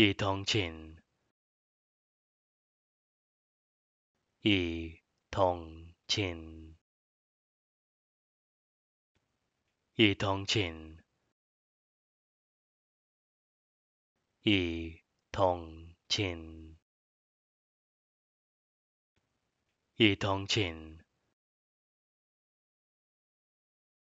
一同情，一同情，一同情，一同情，一同情。